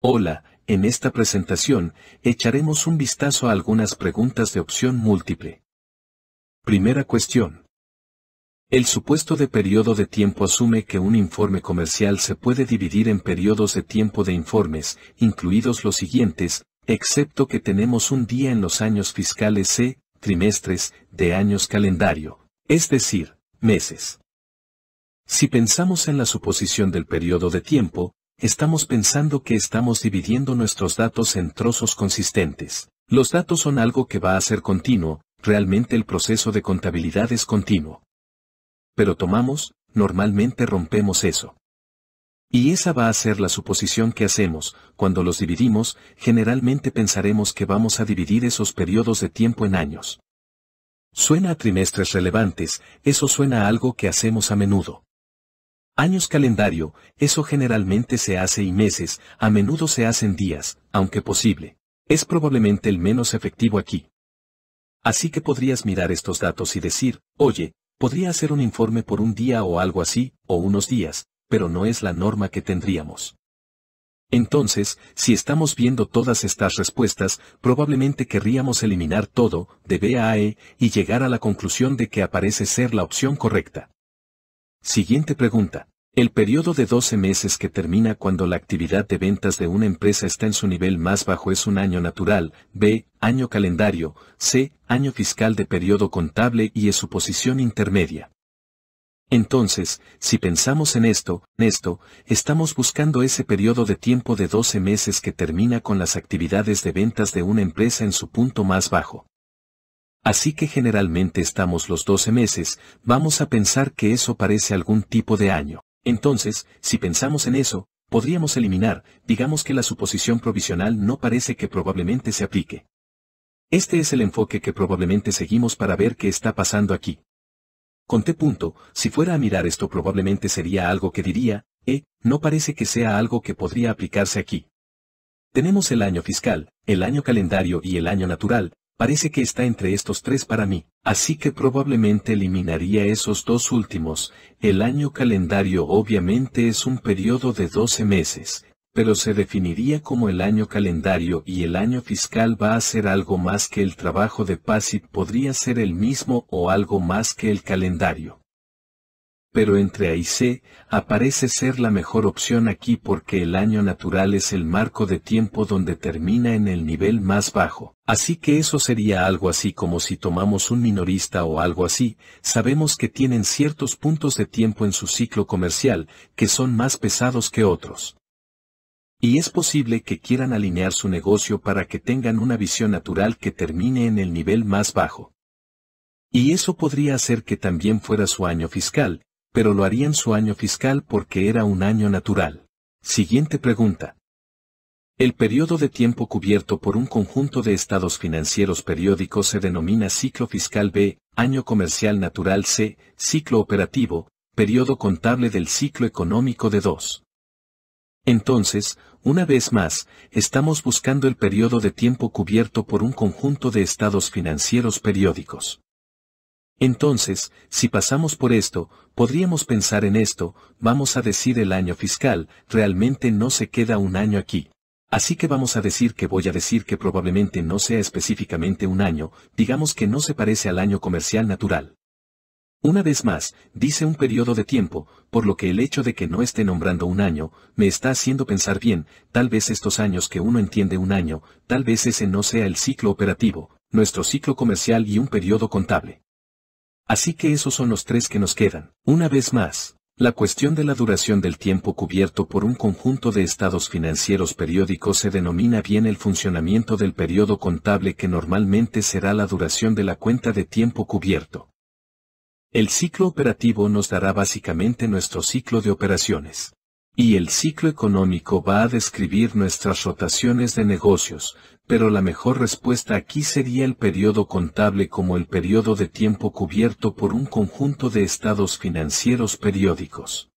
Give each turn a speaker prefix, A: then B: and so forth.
A: Hola, en esta presentación, echaremos un vistazo a algunas preguntas de opción múltiple. Primera cuestión. El supuesto de periodo de tiempo asume que un informe comercial se puede dividir en periodos de tiempo de informes, incluidos los siguientes, excepto que tenemos un día en los años fiscales C, trimestres, de años calendario, es decir, meses. Si pensamos en la suposición del periodo de tiempo, estamos pensando que estamos dividiendo nuestros datos en trozos consistentes. Los datos son algo que va a ser continuo, realmente el proceso de contabilidad es continuo. Pero tomamos, normalmente rompemos eso. Y esa va a ser la suposición que hacemos, cuando los dividimos, generalmente pensaremos que vamos a dividir esos periodos de tiempo en años. Suena a trimestres relevantes, eso suena a algo que hacemos a menudo. Años calendario, eso generalmente se hace y meses, a menudo se hacen días, aunque posible. Es probablemente el menos efectivo aquí. Así que podrías mirar estos datos y decir, oye, podría hacer un informe por un día o algo así, o unos días, pero no es la norma que tendríamos. Entonces, si estamos viendo todas estas respuestas, probablemente querríamos eliminar todo, de B a, E, y llegar a la conclusión de que aparece ser la opción correcta. Siguiente pregunta. El periodo de 12 meses que termina cuando la actividad de ventas de una empresa está en su nivel más bajo es un año natural, B, año calendario, C, año fiscal de periodo contable y es su posición intermedia. Entonces, si pensamos en esto, en esto, estamos buscando ese periodo de tiempo de 12 meses que termina con las actividades de ventas de una empresa en su punto más bajo. Así que generalmente estamos los 12 meses, vamos a pensar que eso parece algún tipo de año. Entonces, si pensamos en eso, podríamos eliminar, digamos que la suposición provisional no parece que probablemente se aplique. Este es el enfoque que probablemente seguimos para ver qué está pasando aquí. Con T punto, si fuera a mirar esto probablemente sería algo que diría, eh, no parece que sea algo que podría aplicarse aquí. Tenemos el año fiscal, el año calendario y el año natural, parece que está entre estos tres para mí, así que probablemente eliminaría esos dos últimos. El año calendario obviamente es un periodo de 12 meses, pero se definiría como el año calendario y el año fiscal va a ser algo más que el trabajo de PASI podría ser el mismo o algo más que el calendario. Pero entre A y C, aparece ser la mejor opción aquí porque el año natural es el marco de tiempo donde termina en el nivel más bajo. Así que eso sería algo así como si tomamos un minorista o algo así, sabemos que tienen ciertos puntos de tiempo en su ciclo comercial, que son más pesados que otros. Y es posible que quieran alinear su negocio para que tengan una visión natural que termine en el nivel más bajo. Y eso podría hacer que también fuera su año fiscal, pero lo harían su año fiscal porque era un año natural. Siguiente pregunta. El periodo de tiempo cubierto por un conjunto de estados financieros periódicos se denomina ciclo fiscal B, año comercial natural C, ciclo operativo, periodo contable del ciclo económico de 2. Entonces, una vez más, estamos buscando el periodo de tiempo cubierto por un conjunto de estados financieros periódicos. Entonces, si pasamos por esto, podríamos pensar en esto, vamos a decir el año fiscal, realmente no se queda un año aquí. Así que vamos a decir que voy a decir que probablemente no sea específicamente un año, digamos que no se parece al año comercial natural. Una vez más, dice un periodo de tiempo, por lo que el hecho de que no esté nombrando un año, me está haciendo pensar bien, tal vez estos años que uno entiende un año, tal vez ese no sea el ciclo operativo, nuestro ciclo comercial y un periodo contable. Así que esos son los tres que nos quedan. Una vez más, la cuestión de la duración del tiempo cubierto por un conjunto de estados financieros periódicos se denomina bien el funcionamiento del periodo contable que normalmente será la duración de la cuenta de tiempo cubierto. El ciclo operativo nos dará básicamente nuestro ciclo de operaciones y el ciclo económico va a describir nuestras rotaciones de negocios, pero la mejor respuesta aquí sería el periodo contable como el periodo de tiempo cubierto por un conjunto de estados financieros periódicos.